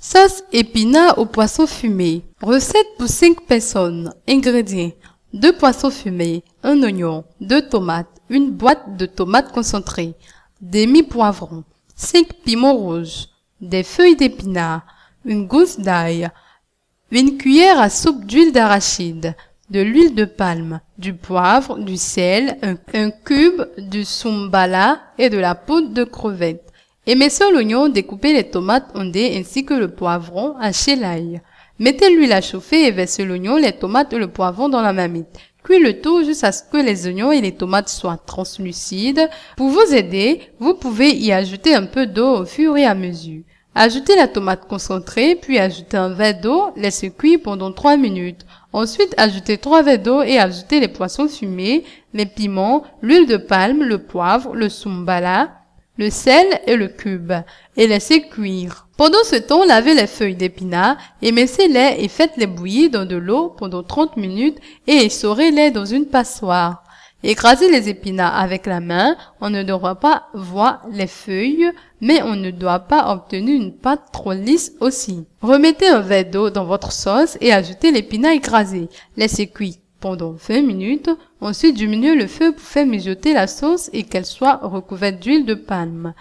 Sauce ÉPINARD au poisson fumé. Recette pour 5 personnes. Ingrédients. 2 poissons fumés, 1 oignon, 2 tomates, 1 boîte de tomates concentrées, demi-poivron, 5 piments rouges, des feuilles d'épinards, 1 gousse d'ail, une cuillère à soupe d'huile d'arachide, de l'huile de palme, du poivre, du sel, un, cube, du sumbala et de la poudre de crevette. Et Émincez l'oignon, découpez les tomates ondées ainsi que le poivron, hachez l'ail. Mettez l'huile à chauffer et versez l'oignon, les tomates et le poivron dans la mamite. Cuis le tout jusqu'à ce que les oignons et les tomates soient translucides. Pour vous aider, vous pouvez y ajouter un peu d'eau au fur et à mesure. Ajoutez la tomate concentrée, puis ajoutez un verre d'eau, laissez cuire pendant 3 minutes. Ensuite, ajoutez trois verres d'eau et ajoutez les poissons fumés, les piments, l'huile de palme, le poivre, le sumbala, le sel et le cube, et laissez cuire. Pendant ce temps, lavez les feuilles d'épinards, émincez-les et faites-les bouillir dans de l'eau pendant 30 minutes et essorez-les dans une passoire. Écrasez les épinards avec la main, on ne devra pas voir les feuilles, mais on ne doit pas obtenir une pâte trop lisse aussi. Remettez un verre d'eau dans votre sauce et ajoutez l'épinard écrasé. Laissez cuire pendant 20 minutes, ensuite diminuez le feu pour faire mijoter la sauce et qu'elle soit recouverte d'huile de palme.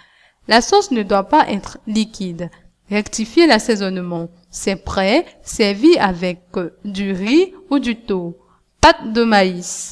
La sauce ne doit pas être liquide. Rectifiez l'assaisonnement. C'est prêt, servi avec du riz ou du thon. Pâte de maïs.